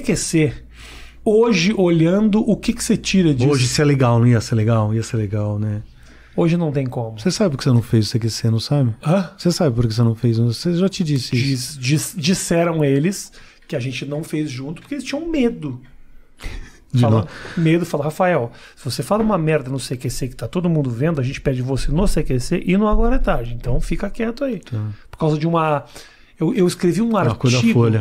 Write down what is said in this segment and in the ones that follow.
CQC. Hoje, olhando, o que, que você tira disso? Hoje, se é legal, não ia ser legal? Ia ser legal, né? Hoje não tem como. Você sabe porque você não fez o CQC, não sabe? Hã? Você sabe porque você não fez. Você já te disse isso. Diz, diz, disseram eles que a gente não fez junto porque eles tinham medo. De fala, medo, fala, Rafael, se você fala uma merda no CQC que tá todo mundo vendo, a gente pede você no CQC e no Agora é Tarde. Então fica quieto aí. Tá. Por causa de uma eu, eu escrevi um artigo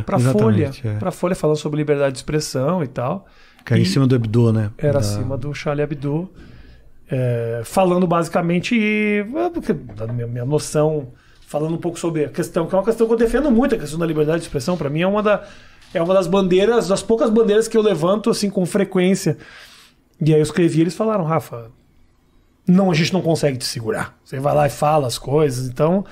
para a Folha, para é. Folha falando sobre liberdade de expressão e tal. Que era em cima do Hebdo, né? Era da... acima do Charlie Hebdo. É, falando basicamente, dando é, minha, minha noção, falando um pouco sobre a questão, que é uma questão que eu defendo muito, a questão da liberdade de expressão. Para mim é uma, da, é uma das bandeiras, das poucas bandeiras que eu levanto assim com frequência. E aí eu escrevi e eles falaram, Rafa, não, a gente não consegue te segurar. Você vai lá e fala as coisas. Então,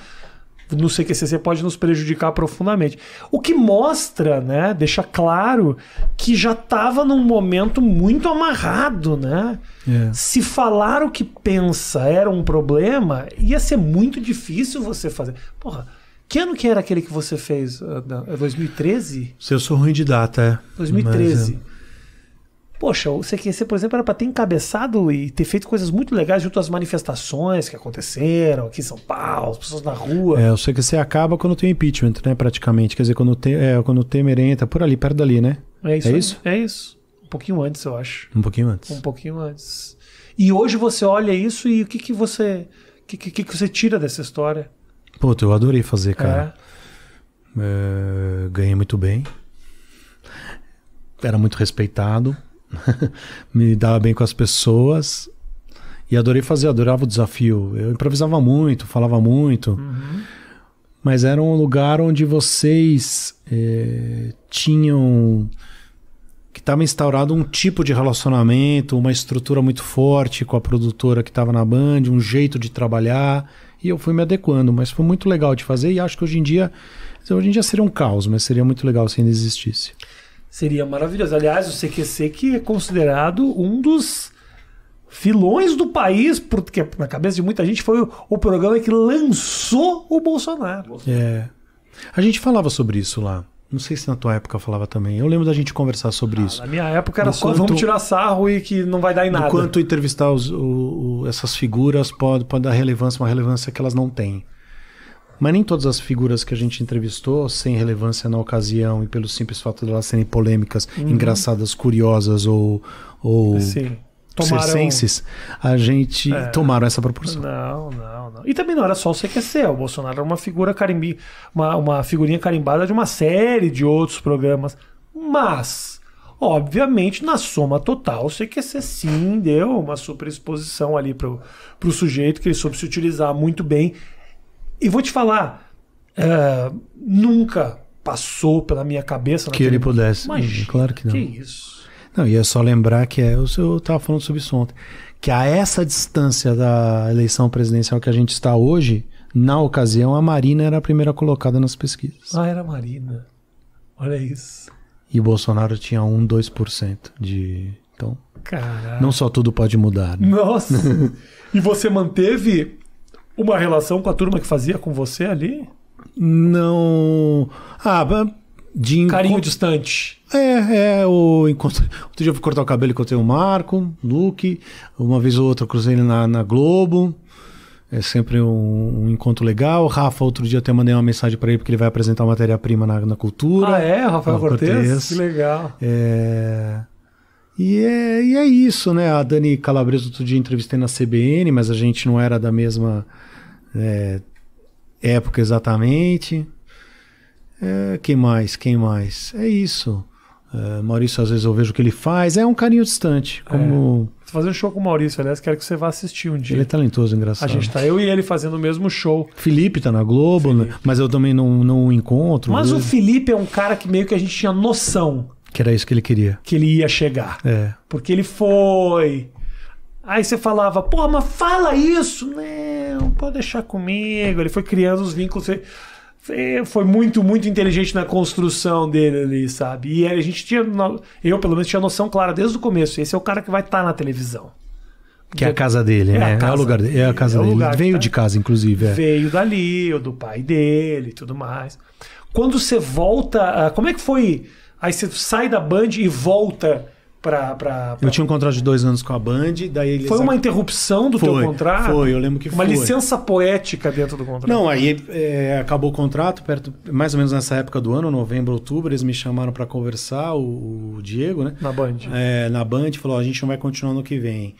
no CQCC pode nos prejudicar profundamente. O que mostra, né, deixa claro que já estava num momento muito amarrado, né? É. Se falar o que pensa era um problema, ia ser muito difícil você fazer. Porra, que ano que era aquele que você fez? 2013? Eh, é Se eu sou ruim de data, é. 2013. Mas, é. Poxa, o CQC, por exemplo, era para ter encabeçado e ter feito coisas muito legais junto às manifestações que aconteceram aqui em São Paulo, as pessoas na rua. É, o CQC acaba quando tem impeachment, né, praticamente. Quer dizer, quando, tem, é, quando Temer entra por ali, perto dali, né? É isso. É isso? É isso. Um pouquinho antes, eu acho. Um pouquinho antes. Um pouquinho antes. E hoje você olha isso e o que, que você. O que, que, que você tira dessa história? Puta, eu adorei fazer, é. cara. É. É, ganhei muito bem. Era muito respeitado me dava bem com as pessoas e adorei fazer, adorava o desafio. Eu improvisava muito, falava muito, uhum. mas era um lugar onde vocês é, tinham que estava instaurado um tipo de relacionamento, uma estrutura muito forte com a produtora que estava na Band, um jeito de trabalhar. E eu fui me adequando, mas foi muito legal de fazer e acho que hoje em dia, hoje em dia seria um caos, mas seria muito legal se ainda existisse. Seria maravilhoso. Aliás, o CQC que é considerado um dos filões do país, porque na cabeça de muita gente foi o, o programa que lançou o Bolsonaro. É. A gente falava sobre isso lá. Não sei se na tua época falava também. Eu lembro da gente conversar sobre ah, isso. Na minha época era no só quanto, vamos tirar sarro e que não vai dar em nada. Enquanto entrevistar os, o, o, essas figuras pode, pode dar relevância, uma relevância que elas não têm. Mas nem todas as figuras que a gente entrevistou, sem relevância na ocasião e pelo simples fato de elas serem polêmicas, uhum. engraçadas, curiosas ou, ou Tomaram... circenses, a gente é. tomaram essa proporção. Não, não, não. E também não era só o CQC, o Bolsonaro era uma figura carimbi, uma, uma figurinha carimbada de uma série de outros programas. Mas, obviamente, na soma total, o CQC sim deu uma superexposição ali para o sujeito que ele soube se utilizar muito bem e vou te falar, é, nunca passou pela minha cabeça... Que ele pudesse. Imagina, claro que não. Que isso. Não, e é só lembrar que é, eu estava falando sobre isso ontem, que a essa distância da eleição presidencial que a gente está hoje, na ocasião, a Marina era a primeira colocada nas pesquisas. Ah, era a Marina. Olha isso. E o Bolsonaro tinha 1, 2% de. Então. Caraca. Não só tudo pode mudar. Né? Nossa! e você manteve uma relação com a turma que fazia com você ali? Não. Ah, de Carinho distante. É, é, o encontro. Outro dia eu fui cortar o cabelo que eu tenho o Marco, Luke. Uma vez ou outra cruzei ele na, na Globo. É sempre um, um, encontro legal. Rafa, outro dia até mandei uma mensagem para ele, porque ele vai apresentar matéria-prima na, na cultura. Ah, é? Rafael Cortez? Que legal. É... E é, e é isso, né? A Dani Calabreso outro dia entrevistei na CBN, mas a gente não era da mesma é, época exatamente. É, quem mais? Quem mais? É isso. É, Maurício, às vezes eu vejo o que ele faz. É um carinho distante. É. Como... É. Fazer um show com o Maurício, aliás, quero que você vá assistir um dia. Ele é talentoso, engraçado. A gente tá eu e ele fazendo o mesmo show. Felipe tá na Globo, né? mas eu também não, não encontro. Mas né? o Felipe é um cara que meio que a gente tinha noção. Que era isso que ele queria. Que ele ia chegar. É. Porque ele foi. Aí você falava, pô, mas fala isso. Não, pode deixar comigo. Ele foi criando os vínculos. Foi muito, muito inteligente na construção dele ali, sabe? E a gente tinha. Eu, pelo menos, tinha noção clara desde o começo. Esse é o cara que vai estar tá na televisão. Que é a casa dele, é né? É é casa é, o lugar dele. É a casa é dele. Veio tá... de casa, inclusive. É. Veio dali, ou do pai dele e tudo mais. Quando você volta. Como é que foi Aí você sai da Band e volta Pra, pra, pra... Eu tinha um contrato de dois anos com a Band, daí Foi uma interrupção do foi, teu contrato? Foi, eu lembro que uma foi. Uma licença poética dentro do contrato. Não, aí é, acabou o contrato, perto, mais ou menos nessa época do ano, novembro, outubro, eles me chamaram para conversar, o, o, Diego, né? Na Band. É, na Band, falou: a gente não vai continuar no que vem.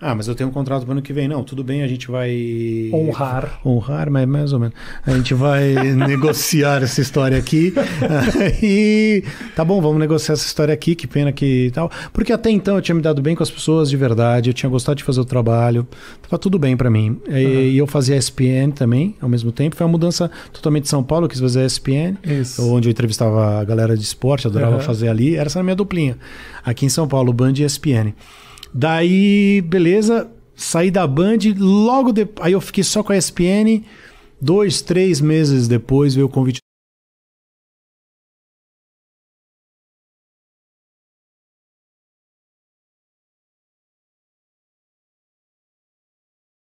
Ah, mas eu tenho um contrato para ano que vem. Não, tudo bem, a gente vai. Honrar. Honrar, mas mais ou menos. A gente vai negociar essa história aqui. e tá bom, vamos negociar essa história aqui, que pena que tal. Porque até então eu tinha me dado bem com as pessoas de verdade, eu tinha gostado de fazer o trabalho, tava tudo bem para mim. E, uhum. e, eu fazia SPN também, ao mesmo tempo. Foi uma mudança totalmente de São Paulo, eu quis fazer SPN, Isso. onde eu entrevistava a galera de esporte, adorava uhum. fazer ali. Era essa minha duplinha. Aqui em São Paulo, Band e SPN. Daí, beleza, saí da Band, logo depois. Aí eu fiquei só com a ESPN. Dois, três meses depois veio o convite